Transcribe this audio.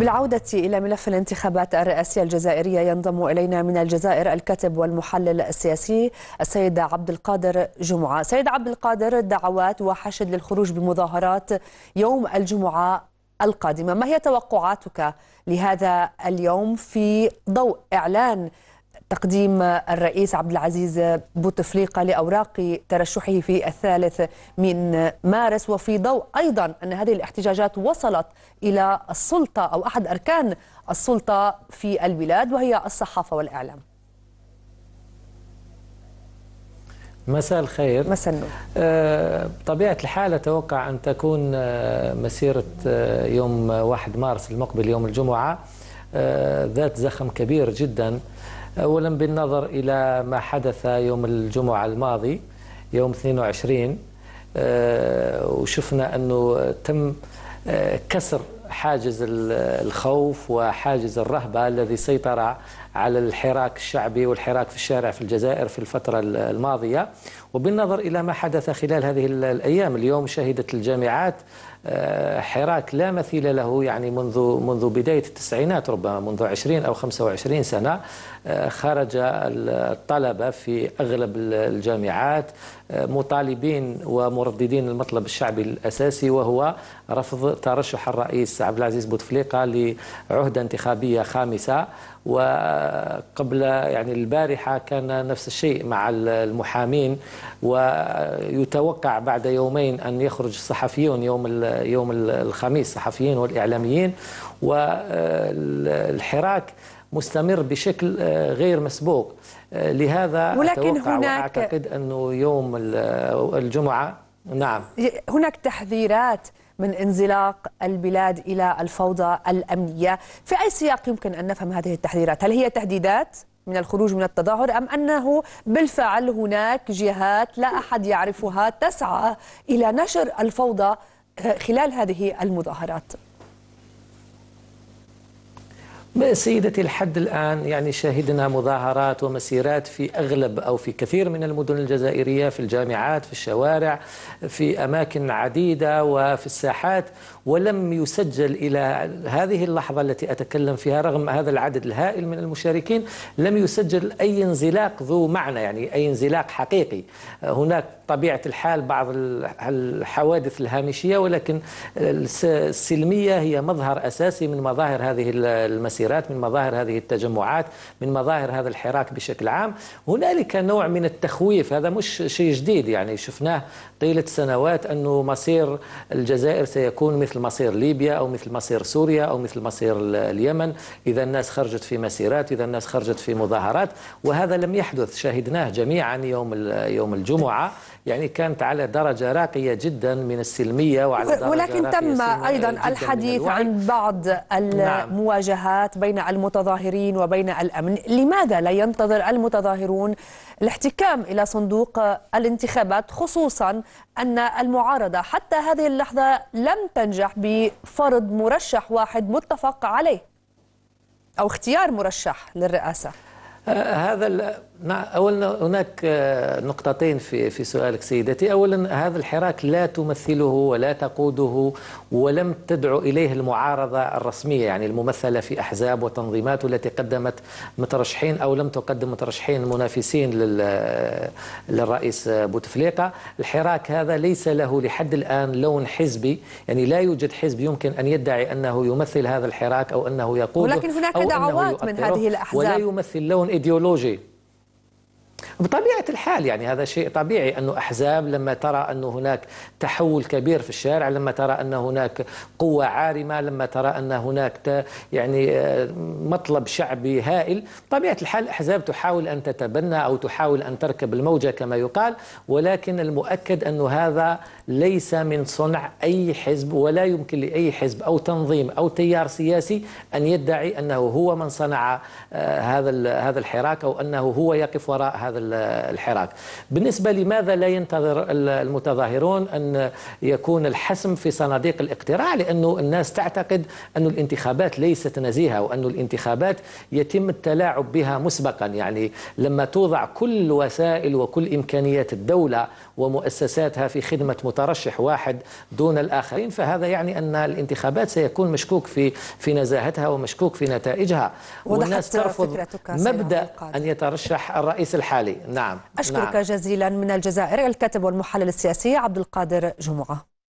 بالعودة إلى ملف الانتخابات الرئاسية الجزائرية ينضم إلينا من الجزائر الكاتب والمحلل السياسي السيد عبد القادر جمعة سيد عبد القادر دعوات وحشد للخروج بمظاهرات يوم الجمعة القادمة ما هي توقعاتك لهذا اليوم في ضوء إعلان تقديم الرئيس عبد العزيز بوتفليقة لأوراق ترشحه في الثالث من مارس وفي ضوء أيضا أن هذه الاحتجاجات وصلت إلى السلطة أو أحد أركان السلطة في البلاد وهي الصحافة والإعلام مساء الخير مساء النور بطبيعة آه، الحال أتوقع أن تكون آه، مسيرة آه، يوم 1 مارس المقبل يوم الجمعة ذات زخم كبير جداً أولا بالنظر إلى ما حدث يوم الجمعة الماضي يوم 22 آه، وشفنا أنه تم آه، كسر حاجز الخوف وحاجز الرهبة الذي سيطر على الحراك الشعبي والحراك في الشارع في الجزائر في الفترة الماضية وبالنظر إلى ما حدث خلال هذه الأيام اليوم شهدت الجامعات آه، حراك لا مثيل له يعني منذ منذ بداية التسعينات ربما منذ 20 أو 25 سنة آه، خرج الطلبة في أغلب الجامعات آه، مطالبين ومرددين المطلب الشعبي الأساسي وهو رفض ترشح الرئيس عبد العزيز بوتفليقة لعهدة انتخابية خامسة وقبل يعني البارحة كان نفس الشيء مع المحامين ويتوقع بعد يومين أن يخرج الصحفيون يوم يوم الخميس الصحفيين والإعلاميين والحراك مستمر بشكل آه، غير مسبوق آه، لهذا ولكن أتوقع هناك وأعتقد أنه يوم الجمعة نعم هناك تحذيرات من انزلاق البلاد إلى الفوضى الأمنية في أي سياق يمكن أن نفهم هذه التحذيرات هل هي تهديدات من الخروج من التظاهر أم أنه بالفعل هناك جهات لا أحد يعرفها تسعى إلى نشر الفوضى خلال هذه المظاهرات سيدتي الحد الآن يعني شهدنا مظاهرات ومسيرات في أغلب أو في كثير من المدن الجزائرية في الجامعات في الشوارع في أماكن عديدة وفي الساحات ولم يسجل إلى هذه اللحظة التي أتكلم فيها رغم هذا العدد الهائل من المشاركين لم يسجل أي انزلاق ذو معنى يعني أي انزلاق حقيقي هناك طبيعة الحال بعض الحوادث الهامشية ولكن السلمية هي مظهر أساسي من مظاهر هذه المسيرات التفسيرات من مظاهر هذه التجمعات من مظاهر هذا الحراك بشكل عام هنالك نوع من التخويف هذا مش شيء جديد يعني شفناه طيلة سنوات أنه مصير الجزائر سيكون مثل مصير ليبيا أو مثل مصير سوريا أو مثل مصير اليمن إذا الناس خرجت في مسيرات إذا الناس خرجت في مظاهرات وهذا لم يحدث شهدناه جميعا يوم يوم الجمعة يعني كانت على درجة راقية جدا من السلمية وعلى درجة ولكن تم أيضا الحديث عن بعض نعم. المواجهات نعم. النزاعات بين المتظاهرين وبين الأمن لماذا لا ينتظر المتظاهرون الاحتكام إلى صندوق الانتخابات خصوصا أن المعارضة حتى هذه اللحظة لم تنجح بفرض مرشح واحد متفق عليه أو اختيار مرشح للرئاسة هذا اولا هناك آه، نقطتين في في سؤالك سيدتي، اولا هذا الحراك لا تمثله ولا تقوده ولم تدعو اليه المعارضه الرسميه يعني الممثله في احزاب وتنظيمات والتي قدمت مترشحين او لم تقدم مترشحين منافسين آه، للرئيس آه، بوتفليقه، الحراك هذا ليس له لحد الان لون حزبي، يعني لا يوجد حزب يمكن ان يدعي انه يمثل هذا الحراك او انه يقوده ولكن هناك دعوات من هذه الاحزاب ولا يمثل لون ideology بطبيعة الحال يعني هذا شيء طبيعي أنه أحزاب لما ترى انه هناك تحول كبير في الشارع لما ترى أن هناك قوة عارمة لما ترى أن هناك يعني آه، مطلب شعبي هائل طبيعة الحال الأحزاب تحاول أن تتبنى أو تحاول أن تركب الموجة كما يقال ولكن المؤكد أن هذا ليس من صنع أي حزب ولا يمكن لأي حزب أو تنظيم أو تيار سياسي أن يدعي أنه هو من صنع آه، هذا هذا الحراك أو أنه هو يقف وراء هذا الحراك بالنسبة لماذا لا ينتظر المتظاهرون أن يكون الحسم في صناديق الاقتراع لأنه الناس تعتقد أن الانتخابات ليست نزيهة وأن الانتخابات يتم التلاعب بها مسبقا يعني لما توضع كل وسائل وكل إمكانيات الدولة ومؤسساتها في خدمة مترشح واحد دون الآخرين فهذا يعني أن الانتخابات سيكون مشكوك في في نزاهتها ومشكوك في نتائجها والناس ترفض مبدأ أن يترشح الرئيس الحالي نعم أشكرك نعم. جزيلا من الجزائر الكاتب والمحلل السياسي عبد القادر جمعة